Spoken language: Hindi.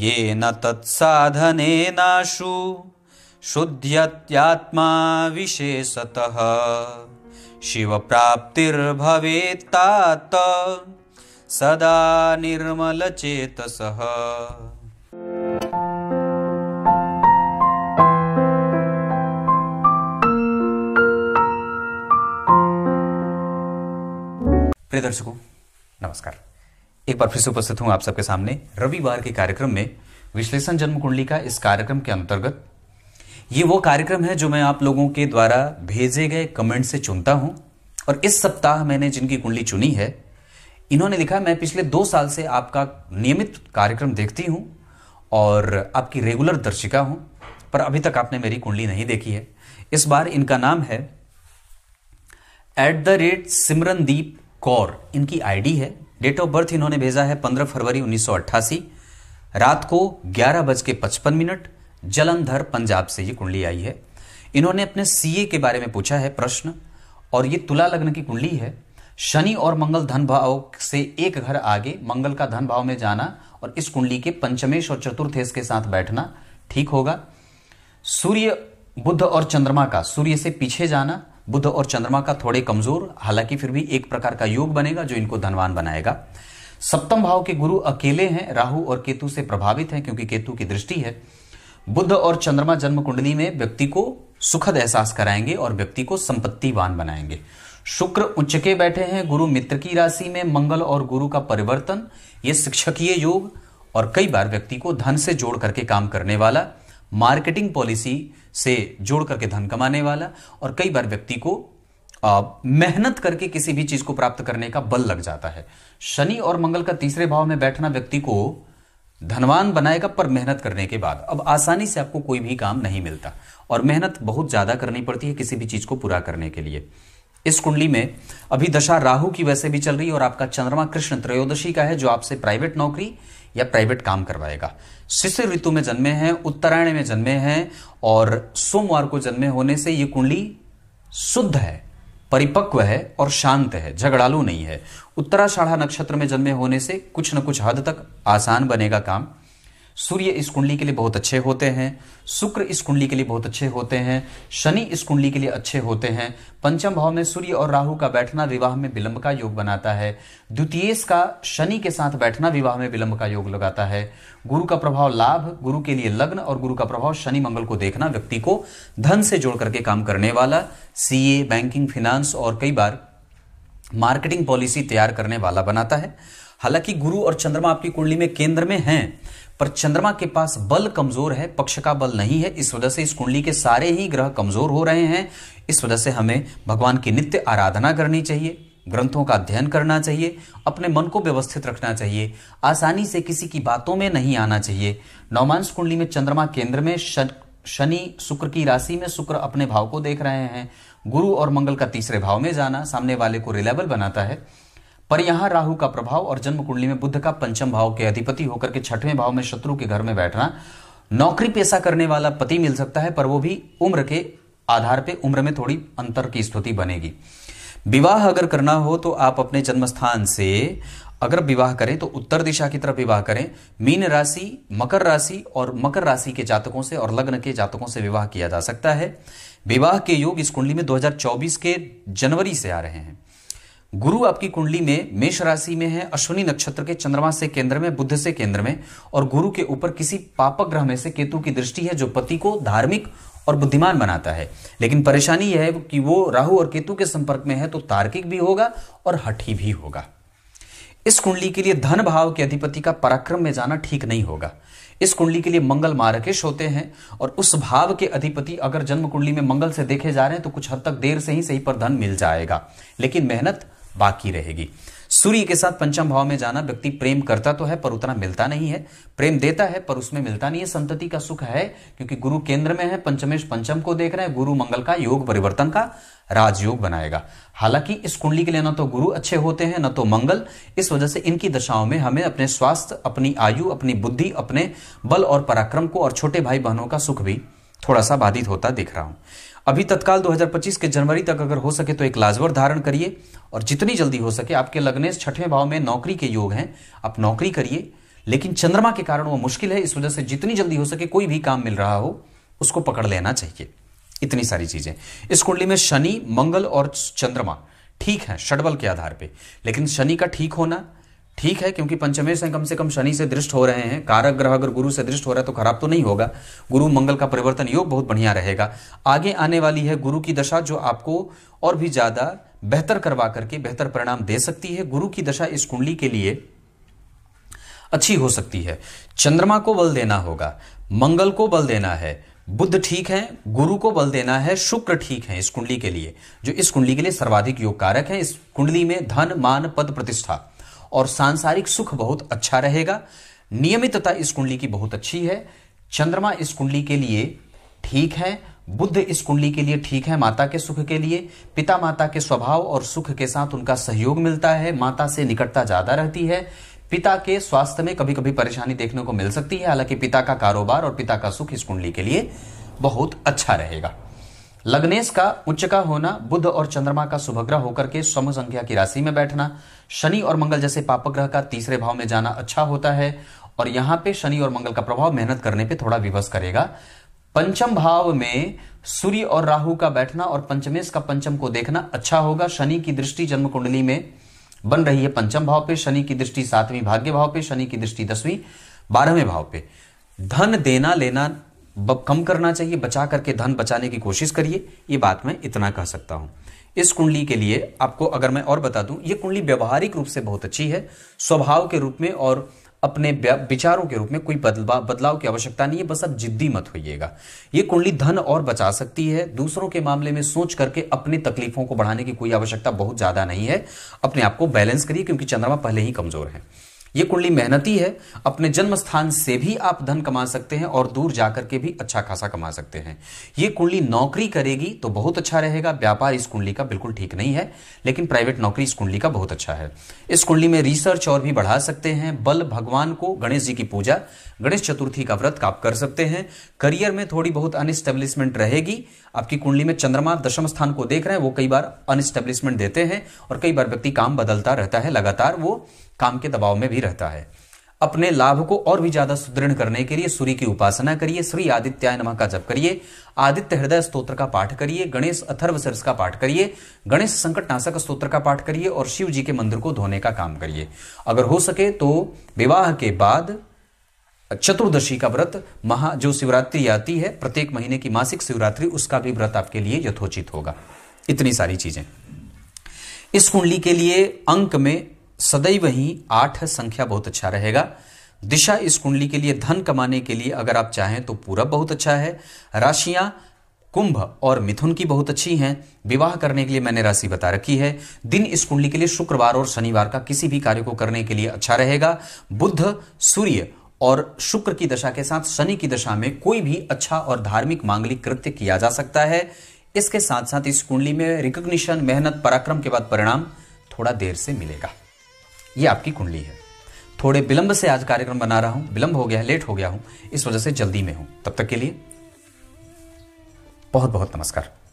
येन तत्साधनेनाशु शुद्ध्यत्यात्मा विशेषतः शिवप्राप्तिर्भवेत्तात सदा निर्मलचेतसः प्रियदर्शको नमस्कारः एक बार फिर से उपस्थित हूं आप सबके सामने रविवार के कार्यक्रम में विश्लेषण जन्म कुंडली का इस कार्यक्रम के अंतर्गत ये वो कार्यक्रम है जो मैं आप लोगों के द्वारा भेजे गए कमेंट से चुनता हूं और इस सप्ताह मैंने जिनकी कुंडली चुनी है इन्होंने लिखा मैं पिछले दो साल से आपका नियमित कार्यक्रम देखती हूं और आपकी रेगुलर दर्शिका हूं पर अभी तक आपने मेरी कुंडली नहीं देखी है इस बार इनका नाम है at the rate Simrandeep Kaur इनकी आईडी है डेट ऑफ बर्थ इन्होंने भेजा है 15 फरवरी 1988 रात को ग्यारह बज के पचपन मिनट जलंधर पंजाब से ये कुंडली आई है इन्होंने अपने सीए के बारे में पूछा है प्रश्न और ये तुला लग्न की कुंडली है शनि और मंगल धन भाव से एक घर आगे मंगल का धन भाव में जाना और इस कुंडली के पंचमेश और चतुर्थेश के साथ बैठना ठीक होगा सूर्य बुद्ध और चंद्रमा का सूर्य से पीछे जाना बुध और चंद्रमा का थोड़े कमजोर हालांकि फिर भी एक प्रकार का योग बनेगा जो इनको धनवान बनाएगा सप्तम भाव के गुरु अकेले हैं राहु और केतु से प्रभावित हैं क्योंकि केतु की दृष्टि है बुद्ध और चंद्रमा जन्म कुंडली में व्यक्ति को सुखद एहसास कराएंगे और व्यक्ति को संपत्तिवान बनाएंगे शुक्र उच्च के बैठे हैं गुरु मित्र की राशि में मंगल और गुरु का परिवर्तन ये शिक्षकीय योग और कई बार व्यक्ति को धन से जोड़ करके काम करने वाला मार्केटिंग पॉलिसी से जोड़ करके धन कमाने वाला और कई बार व्यक्ति को आ, मेहनत करके किसी भी चीज को प्राप्त करने का बल लग जाता है शनि और मंगल का तीसरे भाव में बैठना व्यक्ति को धनवान बनाएगा पर मेहनत करने के बाद अब आसानी से आपको कोई भी काम नहीं मिलता और मेहनत बहुत ज्यादा करनी पड़ती है किसी भी चीज को पूरा करने के लिए इस कुंडली में अभी दशा राहु की वैसे भी चल रही है और आपका चंद्रमा कृष्ण त्रयोदशी का है जो आपसे प्राइवेट नौकरी या प्राइवेट काम करवाएगा शिशिर ऋतु में जन्मे हैं उत्तरायण में जन्मे हैं और सोमवार को जन्मे होने से ये कुंडली शुद्ध है परिपक्व है और शांत है झगड़ालू नहीं है उत्तराषाढ़ा नक्षत्र में जन्मे होने से कुछ न कुछ हद तक आसान बनेगा काम सूर्य इस कुंडली के लिए बहुत अच्छे होते हैं शुक्र इस कुंडली के लिए बहुत अच्छे होते हैं शनि इस कुंडली के लिए अच्छे होते हैं पंचम भाव में सूर्य और राहु का बैठना विवाह में विलंब का योग बनाता है द्वितीय का शनि के साथ बैठना विवाह में विलंब का योग लगाता है गुरु का प्रभाव लाभ गुरु के लिए लग्न और गुरु का प्रभाव शनि मंगल को देखना व्यक्ति को धन से जोड़ करके काम करने वाला सीए बैंकिंग फिनांस और कई बार मार्केटिंग पॉलिसी तैयार करने वाला बनाता है हालांकि गुरु और चंद्रमा आपकी कुंडली में केंद्र में हैं पर चंद्रमा के पास बल कमजोर है पक्ष का बल नहीं है इस वजह से इस कुंडली के सारे ही ग्रह कमजोर हो रहे हैं इस वजह से हमें भगवान की नित्य आराधना करनी चाहिए ग्रंथों का अध्ययन करना चाहिए अपने मन को व्यवस्थित रखना चाहिए आसानी से किसी की बातों में नहीं आना चाहिए नवमांश कुंडली में चंद्रमा केंद्र में शनि शुक्र की राशि में शुक्र अपने भाव को देख रहे हैं गुरु और मंगल का तीसरे भाव में जाना सामने वाले को रिलेबल बनाता है पर यहां राहु का प्रभाव और जन्म कुंडली में बुद्ध का पंचम भाव के अधिपति होकर के छठवें भाव में शत्रु के घर में बैठना नौकरी पेशा करने वाला पति मिल सकता है पर वो भी उम्र के आधार पर उम्र में थोड़ी अंतर की स्थिति बनेगी विवाह अगर करना हो तो आप अपने जन्मस्थान से अगर विवाह करें तो उत्तर दिशा की तरफ विवाह करें मीन राशि मकर राशि और मकर राशि के जातकों से और लग्न के जातकों से विवाह किया जा सकता है विवाह के योग इस कुंडली में 2024 के जनवरी से आ रहे हैं गुरु आपकी कुंडली में मेष राशि में है अश्विनी नक्षत्र के चंद्रमा से केंद्र में बुद्ध से केंद्र में और गुरु के ऊपर किसी पापक ग्रह में से केतु की दृष्टि है जो पति को धार्मिक और बुद्धिमान बनाता है लेकिन परेशानी यह है कि वो राहु और केतु के संपर्क में है तो तार्किक भी होगा और हठी भी होगा इस कुंडली के लिए धन भाव के अधिपति का पराक्रम में जाना ठीक नहीं होगा इस कुंडली के लिए मंगल मारकेश होते हैं और उस भाव के अधिपति अगर जन्म कुंडली में मंगल से देखे जा रहे हैं तो कुछ हद तक देर से ही सही पर धन मिल जाएगा लेकिन मेहनत बाकी रहेगी सूर्य के साथ पंचम भाव में जाना व्यक्ति प्रेम करता तो है पर उतना मिलता नहीं है प्रेम देता है पर उसमें मिलता नहीं है संतति का सुख है क्योंकि गुरु केंद्र में है पंचमेश पंचम को देख रहे हैं गुरु मंगल का योग परिवर्तन का राजयोग बनाएगा हालांकि इस कुंडली के लिए ना तो गुरु अच्छे होते हैं ना तो मंगल इस वजह से इनकी दशाओं में हमें अपने स्वास्थ्य अपनी आयु अपनी बुद्धि अपने बल और पराक्रम को और छोटे भाई बहनों का सुख भी थोड़ा सा बाधित होता दिख रहा हूं अभी तत्काल 2025 के जनवरी तक अगर हो सके तो एक लाजवर धारण करिए और जितनी जल्दी हो सके आपके लगने छठवें भाव में नौकरी के योग हैं आप नौकरी करिए लेकिन चंद्रमा के कारण वो मुश्किल है इस वजह से जितनी जल्दी हो सके कोई भी काम मिल रहा हो उसको पकड़ लेना चाहिए इतनी सारी चीजें इस कुंडली में शनि मंगल और चंद्रमा ठीक है षडबल के आधार पे लेकिन शनि का ठीक होना ठीक है क्योंकि पंचमेश कम से कम शनि से दृष्ट हो रहे हैं कारक ग्रह अगर गुरु से दृष्ट हो रहा है तो खराब तो नहीं होगा गुरु मंगल का परिवर्तन योग बहुत बढ़िया रहेगा आगे आने वाली है गुरु की दशा जो आपको और भी ज़्यादा बेहतर करवा करके बेहतर परिणाम दे सकती है गुरु की दशा इस कुंडली के लिए अच्छी हो सकती है चंद्रमा को बल देना होगा मंगल को बल देना है बुद्ध ठीक है गुरु को बल देना है शुक्र ठीक है इस कुंडली के लिए जो इस कुंडली के लिए सर्वाधिक योग कारक है इस कुंडली में धन मान पद प्रतिष्ठा और सांसारिक सुख बहुत अच्छा रहेगा नियमितता इस कुंडली की बहुत अच्छी है चंद्रमा इस कुंडली के लिए ठीक है बुद्ध इस कुंडली के लिए ठीक है माता के सुख के लिए पिता माता के स्वभाव और सुख के साथ उनका सहयोग मिलता है माता से निकटता ज्यादा रहती है पिता के स्वास्थ्य में कभी कभी परेशानी देखने को मिल सकती है हालांकि पिता का कारोबार और पिता का सुख इस कुंडली के लिए बहुत अच्छा रहेगा लग्नेश का उच्च का होना बुद्ध और चंद्रमा का शुभग्रह होकर के सम संख्या की राशि में बैठना शनि और मंगल जैसे पाप ग्रह का तीसरे भाव में जाना अच्छा होता है और यहां पे शनि और मंगल का प्रभाव मेहनत करने पे थोड़ा विवश करेगा पंचम भाव में सूर्य और राहु का बैठना और पंचमेश का पंचम को देखना अच्छा होगा शनि की दृष्टि जन्म कुंडली में बन रही है पंचम भाव पे शनि की दृष्टि सातवीं भाग्य भाव पे शनि की दृष्टि दसवीं बारहवें भाव पे धन देना लेना कम करना चाहिए बचा करके धन बचाने की कोशिश करिए ये बात मैं इतना कह सकता हूँ इस कुंडली के लिए आपको अगर मैं और बता दूं ये कुंडली व्यवहारिक रूप से बहुत अच्छी है स्वभाव के रूप में और अपने विचारों के रूप में कोई बदलाव बदलाव की आवश्यकता नहीं है बस आप जिद्दी मत होइएगा ये कुंडली धन और बचा सकती है दूसरों के मामले में सोच करके अपने तकलीफों को बढ़ाने की कोई आवश्यकता बहुत ज्यादा नहीं है अपने आप को बैलेंस करिए क्योंकि चंद्रमा पहले ही कमजोर है ये कुंडली मेहनती है अपने जन्म स्थान से भी आप धन कमा सकते हैं और दूर जाकर के भी अच्छा खासा कमा सकते हैं ये कुंडली नौकरी करेगी तो बहुत अच्छा रहेगा व्यापार इस कुंडली का बिल्कुल ठीक नहीं है लेकिन प्राइवेट नौकरी इस कुंडली का बहुत अच्छा है इस कुंडली में रिसर्च और भी बढ़ा सकते हैं बल भगवान को गणेश जी की पूजा गणेश चतुर्थी का व्रत आप कर सकते हैं करियर में थोड़ी बहुत अनस्टेब्लिशमेंट रहेगी आपकी कुंडली में चंद्रमा दशम स्थान को देख रहे हैं वो कई बार अनस्टेब्लिशमेंट देते हैं और कई बार व्यक्ति काम बदलता रहता है लगातार वो काम के दबाव में भी रहता है अपने लाभ को और भी ज्यादा सुदृढ़ करने के लिए सूर्य की उपासना करिए श्री आदित्याय नमः का जप करिए आदित्य हृदय स्तोत्र का पाठ करिए गणेश अथर्व सरस का पाठ करिए गणेश संकट नाशक स्त्रोत्र का पाठ करिए और शिव जी के मंदिर को धोने का काम करिए अगर हो सके तो विवाह के बाद चतुर्दशी का व्रत महा जो शिवरात्रि आती है प्रत्येक महीने की मासिक शिवरात्रि उसका भी व्रत आपके लिए यथोचित होगा इतनी सारी चीजें इस कुंडली के लिए अंक में सदैव ही आठ संख्या बहुत अच्छा रहेगा दिशा इस कुंडली के लिए धन कमाने के लिए अगर आप चाहें तो पूरब बहुत अच्छा है राशियां कुंभ और मिथुन की बहुत अच्छी हैं विवाह करने के लिए मैंने राशि बता रखी है दिन इस कुंडली के लिए शुक्रवार और शनिवार का किसी भी कार्य को करने के लिए अच्छा रहेगा बुद्ध सूर्य और शुक्र की दशा के साथ शनि की दशा में कोई भी अच्छा और धार्मिक मांगलिक कृत्य किया जा सकता है इसके साथ साथ इस कुंडली में रिकग्निशन मेहनत पराक्रम के बाद परिणाम थोड़ा देर से मिलेगा ये आपकी कुंडली है थोड़े विलंब से आज कार्यक्रम बना रहा हूं विलंब हो गया है लेट हो गया हूं इस वजह से जल्दी में हूं तब तक के लिए बहुत बहुत नमस्कार